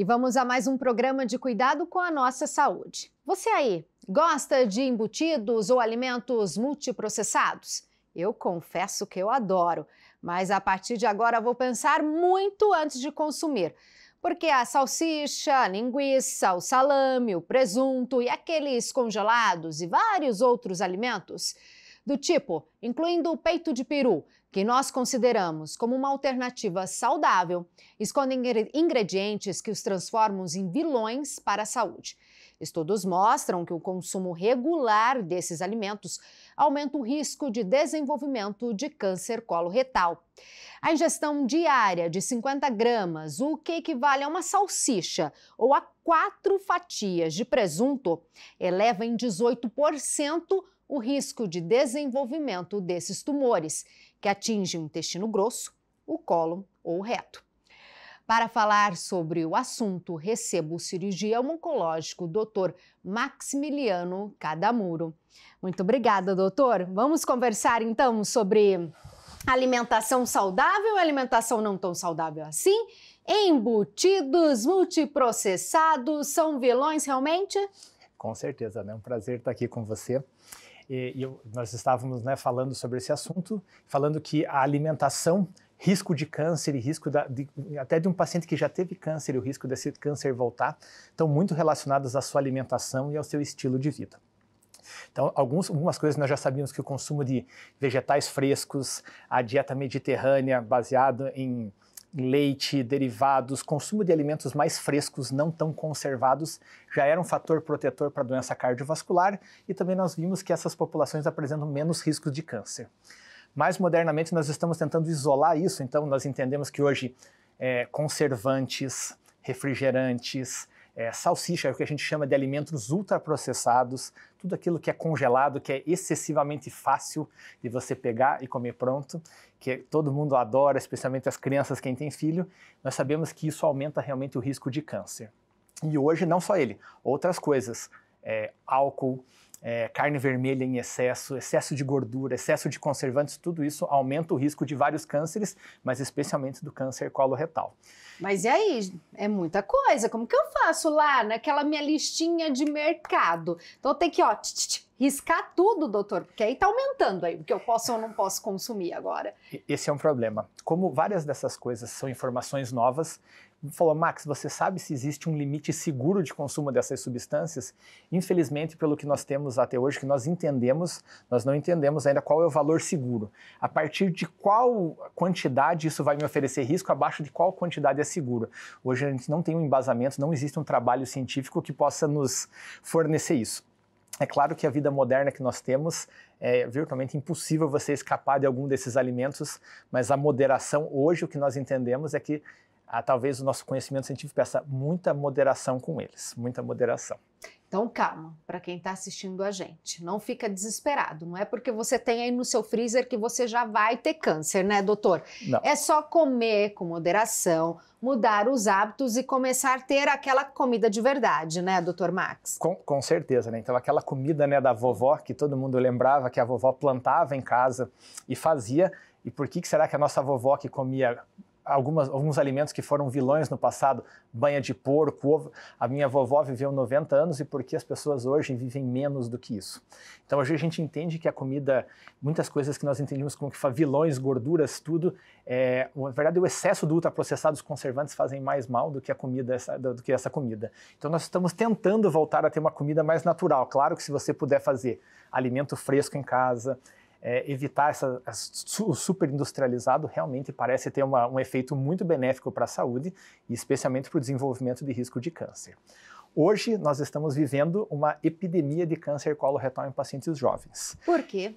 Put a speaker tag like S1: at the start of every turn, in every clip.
S1: E vamos a mais um programa de cuidado com a nossa saúde. Você aí, gosta de embutidos ou alimentos multiprocessados? Eu confesso que eu adoro, mas a partir de agora vou pensar muito antes de consumir. Porque a salsicha, a linguiça, o salame, o presunto e aqueles congelados e vários outros alimentos do tipo, incluindo o peito de peru, que nós consideramos como uma alternativa saudável, escondem ingredientes que os transformam em vilões para a saúde. Estudos mostram que o consumo regular desses alimentos aumenta o risco de desenvolvimento de câncer coloretal. A ingestão diária de 50 gramas, o que equivale a uma salsicha ou a quatro fatias de presunto, eleva em 18% o risco de desenvolvimento desses tumores, que atingem o intestino grosso, o colo ou o reto. Para falar sobre o assunto, recebo o cirurgião oncológico, doutor Maximiliano Cadamuro. Muito obrigada, doutor. Vamos conversar então sobre alimentação saudável e alimentação não tão saudável assim? Embutidos, multiprocessados, são vilões realmente?
S2: Com certeza, é né? um prazer estar aqui com você. E, e eu, nós estávamos né, falando sobre esse assunto, falando que a alimentação risco de câncer e risco da, de, até de um paciente que já teve câncer e o risco desse câncer voltar estão muito relacionados à sua alimentação e ao seu estilo de vida. Então, alguns, algumas coisas nós já sabíamos que o consumo de vegetais frescos, a dieta mediterrânea baseada em leite, derivados, consumo de alimentos mais frescos, não tão conservados, já era um fator protetor para a doença cardiovascular e também nós vimos que essas populações apresentam menos risco de câncer. Mais modernamente, nós estamos tentando isolar isso, então nós entendemos que hoje é, conservantes, refrigerantes, é, salsicha é o que a gente chama de alimentos ultraprocessados, tudo aquilo que é congelado, que é excessivamente fácil de você pegar e comer pronto, que todo mundo adora, especialmente as crianças, quem tem filho. Nós sabemos que isso aumenta realmente o risco de câncer. E hoje, não só ele, outras coisas, é, álcool, é, carne vermelha em excesso, excesso de gordura, excesso de conservantes, tudo isso aumenta o risco de vários cânceres, mas especialmente
S1: do câncer coloretal. Mas e aí? É muita coisa. Como que eu faço lá naquela minha listinha de mercado? Então tem que, ó, tch, tch, riscar tudo, doutor, porque aí tá aumentando aí o que eu posso ou não posso consumir agora.
S2: Esse é um problema. Como várias dessas coisas são informações novas, falou: Max, você sabe se existe um limite seguro de consumo dessas substâncias? Infelizmente, pelo que nós temos até hoje, que nós entendemos, nós não entendemos ainda qual é o valor seguro. A partir de qual quantidade isso vai me oferecer risco, abaixo de qual quantidade é seguro. Hoje a gente não tem um embasamento, não existe um trabalho científico que possa nos fornecer isso. É claro que a vida moderna que nós temos é virtualmente impossível você escapar de algum desses alimentos, mas a moderação hoje o que nós entendemos é que ah, talvez o nosso conhecimento científico peça muita moderação com eles, muita moderação.
S1: Então calma, para quem está assistindo a gente, não fica desesperado. Não é porque você tem aí no seu freezer que você já vai ter câncer, né, doutor? Não. É só comer com moderação, mudar os hábitos e começar a ter aquela comida de verdade, né, doutor Max?
S2: Com, com certeza, né? Então aquela comida né, da vovó que todo mundo lembrava que a vovó plantava em casa e fazia. E por que, que será que a nossa vovó que comia algumas, alguns alimentos que foram vilões no passado, banha de porco, ovo. A minha vovó viveu 90 anos e por que as pessoas hoje vivem menos do que isso? Então hoje a gente entende que a comida, muitas coisas que nós entendíamos como que vilões, gorduras, tudo, é, na verdade o excesso do ultraprocessados conservantes fazem mais mal do que a comida essa, do que essa comida. Então nós estamos tentando voltar a ter uma comida mais natural. Claro que se você puder fazer alimento fresco em casa, é, evitar essa, o superindustrializado realmente parece ter uma, um efeito muito benéfico para a saúde e especialmente para o desenvolvimento de risco de câncer. Hoje nós estamos vivendo uma epidemia de câncer coloretal em pacientes jovens. Por quê?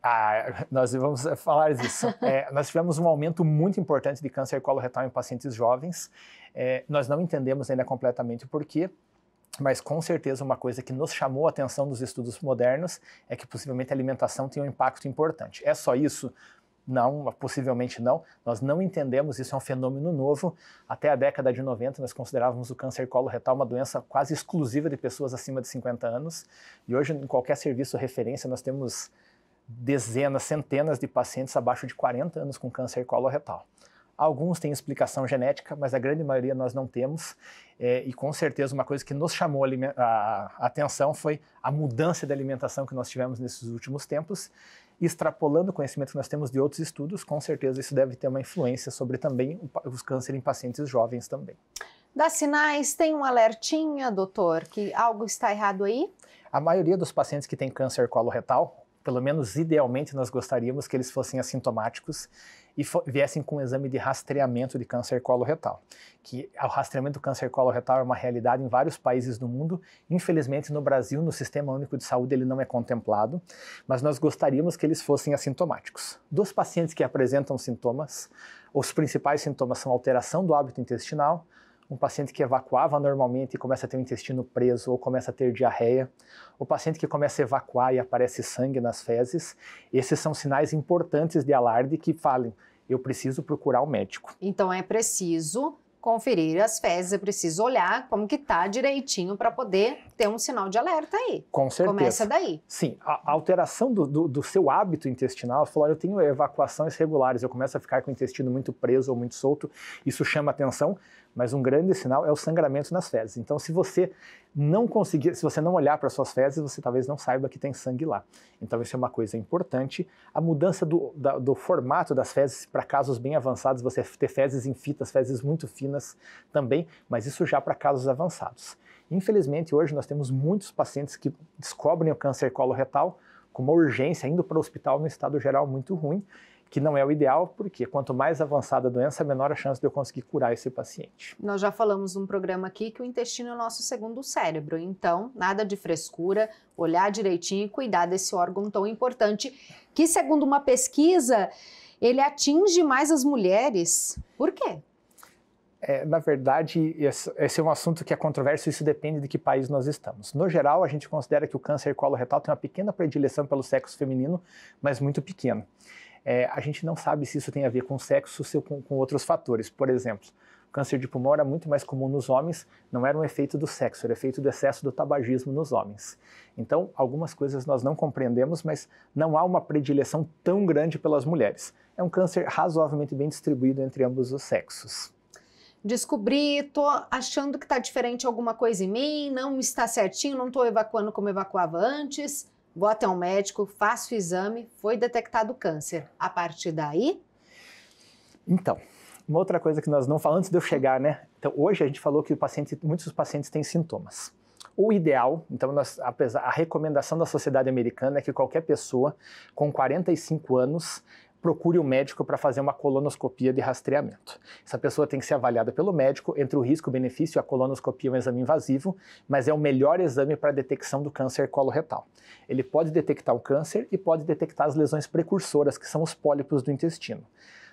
S2: Ah, nós vamos falar disso. É, nós tivemos um aumento muito importante de câncer coloretal em pacientes jovens. É, nós não entendemos ainda completamente o porquê, mas com certeza uma coisa que nos chamou a atenção dos estudos modernos é que possivelmente a alimentação tem um impacto importante. É só isso? Não, possivelmente não. Nós não entendemos, isso é um fenômeno novo. Até a década de 90, nós considerávamos o câncer coloretal uma doença quase exclusiva de pessoas acima de 50 anos. E hoje, em qualquer serviço referência, nós temos dezenas, centenas de pacientes abaixo de 40 anos com câncer coloretal. Alguns têm explicação genética, mas a grande maioria nós não temos. É, e com certeza uma coisa que nos chamou a, a atenção foi a mudança da alimentação que nós tivemos nesses últimos tempos. extrapolando o conhecimento que nós temos de outros estudos, com certeza isso deve ter uma influência sobre também os cânceres em pacientes jovens também.
S1: Dá sinais, tem um alertinha, doutor, que algo está errado aí?
S2: A maioria dos pacientes que têm câncer coloretal, pelo menos idealmente nós gostaríamos que eles fossem assintomáticos e viessem com um exame de rastreamento de câncer coloretal, que o rastreamento do câncer coloretal é uma realidade em vários países do mundo. Infelizmente, no Brasil, no Sistema Único de Saúde, ele não é contemplado, mas nós gostaríamos que eles fossem assintomáticos. Dos pacientes que apresentam sintomas, os principais sintomas são alteração do hábito intestinal, um paciente que evacuava normalmente e começa a ter o intestino preso ou começa a ter diarreia, o paciente que começa a evacuar e aparece sangue nas fezes, esses são sinais importantes de alarde que falem, eu preciso procurar o um médico.
S1: Então é preciso conferir as fezes, é preciso olhar como que está direitinho para poder ter um sinal de alerta aí. Com certeza. Começa daí.
S2: Sim, a alteração do, do, do seu hábito intestinal, falar eu tenho evacuações regulares, eu começo a ficar com o intestino muito preso ou muito solto, isso chama atenção, mas um grande sinal é o sangramento nas fezes. Então, se você não conseguir, se você não olhar para suas fezes, você talvez não saiba que tem sangue lá. Então, isso é uma coisa importante. A mudança do, da, do formato das fezes para casos bem avançados, você ter fezes em fitas, fezes muito finas também, mas isso já para casos avançados. Infelizmente, hoje nós temos muitos pacientes que descobrem o câncer coloretal com uma urgência, indo para o hospital no estado geral muito ruim, que não é o ideal, porque quanto mais avançada a doença, menor a chance de eu conseguir curar esse paciente.
S1: Nós já falamos num programa aqui que o intestino é o nosso segundo cérebro, então nada de frescura, olhar direitinho e cuidar desse órgão tão importante, que segundo uma pesquisa, ele atinge mais as mulheres. Por quê?
S2: É, na verdade, esse é um assunto que é controverso, isso depende de que país nós estamos. No geral, a gente considera que o câncer coloretal tem uma pequena predileção pelo sexo feminino, mas muito pequena é, a gente não sabe se isso tem a ver com sexo ou com, com outros fatores. Por exemplo, câncer de pulmão era muito mais comum nos homens, não era um efeito do sexo, era efeito do excesso do tabagismo nos homens. Então, algumas coisas nós não compreendemos, mas não há uma predileção tão grande pelas mulheres. É um câncer razoavelmente bem distribuído entre ambos os sexos.
S1: Descobri, tô achando que está diferente alguma coisa em mim, não está certinho, não estou evacuando como evacuava antes vou até um médico, faço o exame, foi detectado câncer. A partir daí?
S2: Então, uma outra coisa que nós não falamos antes de eu chegar, né? Então, hoje a gente falou que paciente, muitos dos pacientes têm sintomas. O ideal, então, nós, apesar, a recomendação da Sociedade Americana é que qualquer pessoa com 45 anos procure o um médico para fazer uma colonoscopia de rastreamento. Essa pessoa tem que ser avaliada pelo médico entre o risco e o benefício. A colonoscopia é um exame invasivo, mas é o melhor exame para a detecção do câncer coloretal. Ele pode detectar o câncer e pode detectar as lesões precursoras, que são os pólipos do intestino.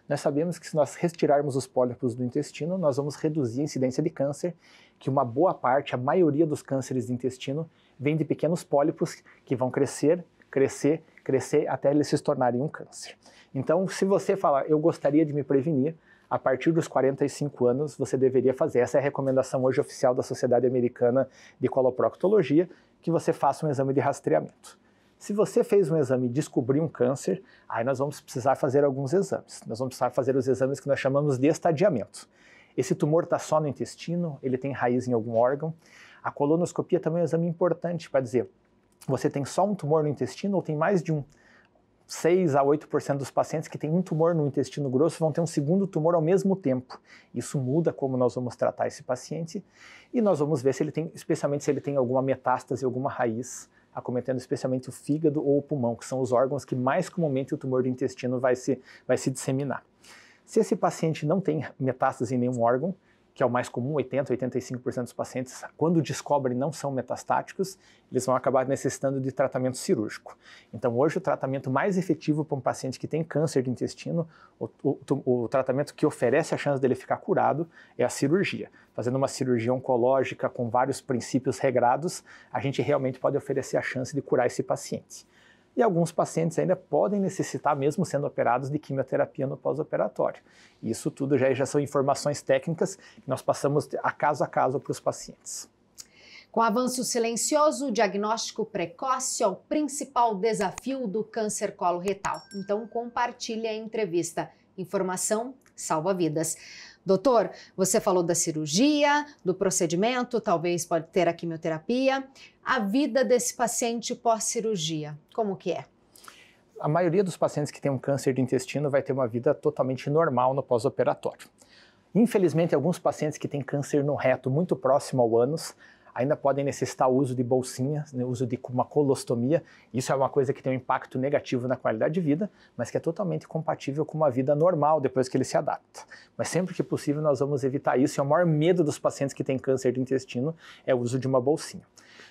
S2: Nós sabemos que se nós retirarmos os pólipos do intestino, nós vamos reduzir a incidência de câncer, que uma boa parte, a maioria dos cânceres de intestino, vem de pequenos pólipos que vão crescer, crescer, crescer até eles se tornarem um câncer. Então, se você falar, eu gostaria de me prevenir, a partir dos 45 anos você deveria fazer. Essa é a recomendação hoje oficial da Sociedade Americana de Coloproctologia, que você faça um exame de rastreamento. Se você fez um exame e descobriu um câncer, aí nós vamos precisar fazer alguns exames. Nós vamos precisar fazer os exames que nós chamamos de estadiamento. Esse tumor está só no intestino, ele tem raiz em algum órgão. A colonoscopia também é um exame importante para dizer você tem só um tumor no intestino ou tem mais de um. 6 a 8% dos pacientes que têm um tumor no intestino grosso vão ter um segundo tumor ao mesmo tempo. Isso muda como nós vamos tratar esse paciente e nós vamos ver se ele tem, especialmente se ele tem alguma metástase, alguma raiz, acometendo especialmente o fígado ou o pulmão, que são os órgãos que mais comumente o tumor do intestino vai se, vai se disseminar. Se esse paciente não tem metástase em nenhum órgão, que é o mais comum, 80, 85% dos pacientes, quando descobrem não são metastáticos, eles vão acabar necessitando de tratamento cirúrgico. Então, hoje o tratamento mais efetivo para um paciente que tem câncer de intestino, o, o, o tratamento que oferece a chance dele ficar curado é a cirurgia. Fazendo uma cirurgia oncológica com vários princípios regrados, a gente realmente pode oferecer a chance de curar esse paciente e alguns pacientes ainda podem necessitar, mesmo sendo operados, de quimioterapia no pós-operatório. Isso tudo já, já são informações técnicas que nós passamos a caso a caso para os pacientes.
S1: Com avanço silencioso, o diagnóstico precoce é o principal desafio do câncer retal. Então compartilhe a entrevista. Informação salva vidas. Doutor, você falou da cirurgia, do procedimento, talvez pode ter a quimioterapia. A vida desse paciente pós-cirurgia, como que é?
S2: A maioria dos pacientes que tem um câncer de intestino vai ter uma vida totalmente normal no pós-operatório. Infelizmente, alguns pacientes que têm câncer no reto muito próximo ao ânus ainda podem necessitar o uso de bolsinhas, né, uso de uma colostomia. Isso é uma coisa que tem um impacto negativo na qualidade de vida, mas que é totalmente compatível com uma vida normal depois que ele se adapta. Mas sempre que possível nós vamos evitar isso. E o maior medo dos pacientes que têm câncer de intestino é o uso de uma bolsinha.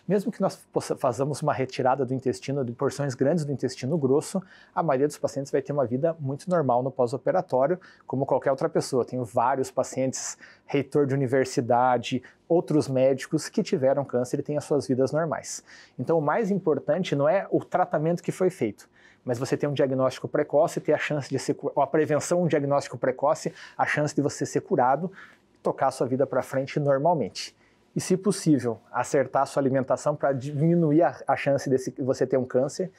S2: Mesmo que nós façamos uma retirada do intestino, de porções grandes do intestino grosso, a maioria dos pacientes vai ter uma vida muito normal no pós-operatório, como qualquer outra pessoa. tenho vários pacientes, reitor de universidade, outros médicos que tiveram câncer e têm as suas vidas normais. Então, o mais importante não é o tratamento que foi feito, mas você ter um diagnóstico precoce, ter a chance de ser, ou a prevenção, um diagnóstico precoce, a chance de você ser curado, tocar a sua vida para frente normalmente e, se possível, acertar a sua alimentação para diminuir a, a chance de você ter um câncer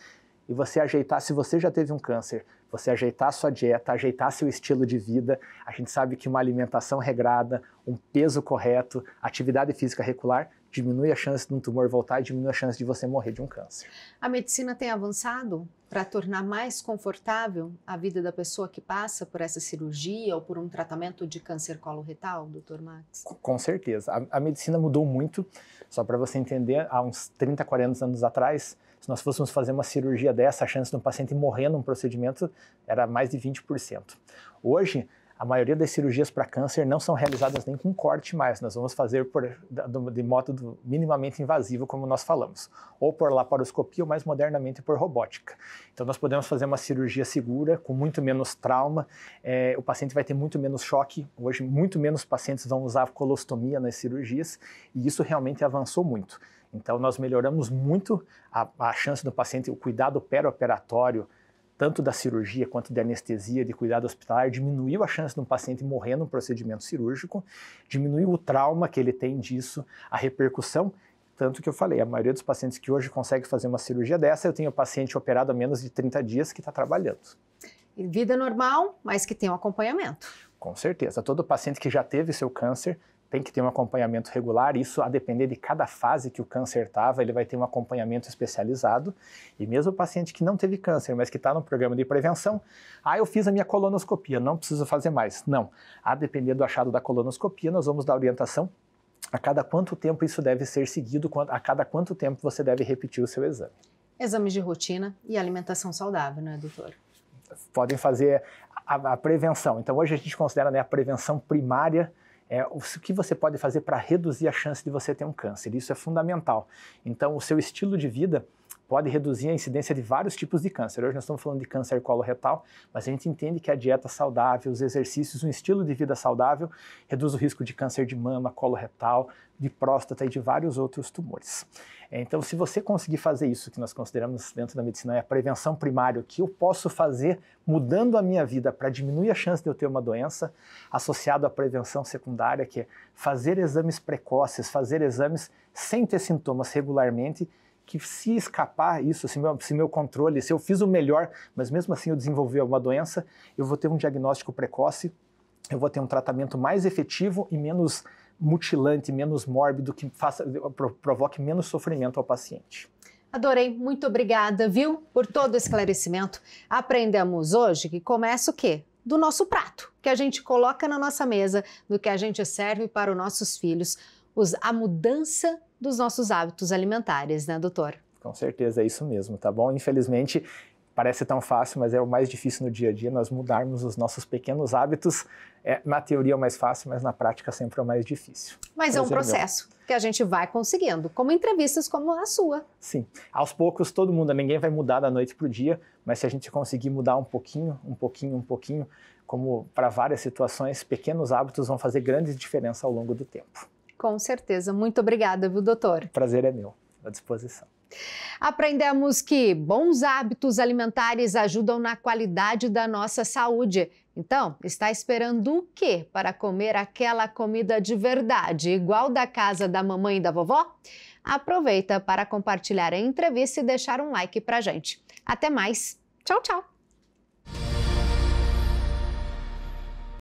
S2: e você ajeitar, se você já teve um câncer, você ajeitar sua dieta, ajeitar seu estilo de vida. A gente sabe que uma alimentação regrada, um peso correto, atividade física regular diminui a chance de um tumor voltar e diminui a chance de você morrer de um câncer.
S1: A medicina tem avançado para tornar mais confortável a vida da pessoa que passa por essa cirurgia ou por um tratamento de câncer coloretal, doutor Max?
S2: Com certeza. A, a medicina mudou muito. Só para você entender, há uns 30, 40 anos atrás, se nós fôssemos fazer uma cirurgia dessa, a chance de um paciente morrer num procedimento era mais de 20%. Hoje, a maioria das cirurgias para câncer não são realizadas nem com corte mais, nós vamos fazer por, de modo minimamente invasivo, como nós falamos, ou por laparoscopia ou mais modernamente por robótica. Então nós podemos fazer uma cirurgia segura, com muito menos trauma, é, o paciente vai ter muito menos choque, hoje muito menos pacientes vão usar colostomia nas cirurgias, e isso realmente avançou muito. Então nós melhoramos muito a, a chance do paciente, o cuidado pré-operatório, tanto da cirurgia quanto da anestesia, de cuidado hospitalar, diminuiu a chance de um paciente morrer num procedimento cirúrgico, diminuiu o trauma que ele tem disso, a repercussão. Tanto que eu falei, a maioria dos pacientes que hoje consegue fazer uma cirurgia dessa, eu tenho paciente operado há menos de 30 dias que está trabalhando.
S1: Vida normal, mas que tem um acompanhamento.
S2: Com certeza. Todo paciente que já teve seu câncer tem que ter um acompanhamento regular, isso a depender de cada fase que o câncer estava, ele vai ter um acompanhamento especializado. E mesmo o paciente que não teve câncer, mas que está no programa de prevenção, ah, eu fiz a minha colonoscopia, não preciso fazer mais. Não, a depender do achado da colonoscopia, nós vamos dar orientação a cada quanto tempo isso deve ser seguido, a cada quanto tempo você deve repetir o seu exame.
S1: Exames de rotina e alimentação saudável, não é, doutor?
S2: Podem fazer a, a prevenção. Então, hoje a gente considera né, a prevenção primária é, o que você pode fazer para reduzir a chance de você ter um câncer. Isso é fundamental. Então, o seu estilo de vida pode reduzir a incidência de vários tipos de câncer. Hoje nós estamos falando de câncer coloretal, mas a gente entende que a dieta saudável, os exercícios, um estilo de vida saudável reduz o risco de câncer de mama, coloretal, de próstata e de vários outros tumores. Então, se você conseguir fazer isso, que nós consideramos dentro da medicina é a prevenção primária, o que eu posso fazer mudando a minha vida para diminuir a chance de eu ter uma doença, associado à prevenção secundária, que é fazer exames precoces, fazer exames sem ter sintomas regularmente, que se escapar isso, se meu, se meu controle, se eu fiz o melhor, mas mesmo assim eu desenvolvi alguma doença, eu vou ter um diagnóstico precoce, eu vou ter um tratamento mais efetivo e menos mutilante, menos mórbido, que faça, provoque menos sofrimento ao paciente.
S1: Adorei, muito obrigada, viu, por todo o esclarecimento. Aprendemos hoje que começa o quê? Do nosso prato, que a gente coloca na nossa mesa, do que a gente serve para os nossos filhos. a mudança dos nossos hábitos alimentares, né, doutor?
S2: Com certeza, é isso mesmo, tá bom? Infelizmente, parece tão fácil, mas é o mais difícil no dia a dia, nós mudarmos os nossos pequenos hábitos. É, na teoria é o mais fácil, mas na prática sempre é o mais difícil. Mas Prazer é um processo
S1: meu. que a gente vai conseguindo, como entrevistas como a sua.
S2: Sim. Aos poucos, todo mundo, ninguém vai mudar da noite para o dia, mas se a gente conseguir mudar um pouquinho, um pouquinho, um pouquinho, como para várias situações, pequenos hábitos vão fazer grande diferença ao longo do tempo.
S1: Com certeza. Muito obrigada, viu, doutor?
S2: prazer é meu, à disposição.
S1: Aprendemos que bons hábitos alimentares ajudam na qualidade da nossa saúde. Então, está esperando o quê para comer aquela comida de verdade, igual da casa da mamãe e da vovó? Aproveita para compartilhar a entrevista e deixar um like pra gente. Até mais. Tchau, tchau.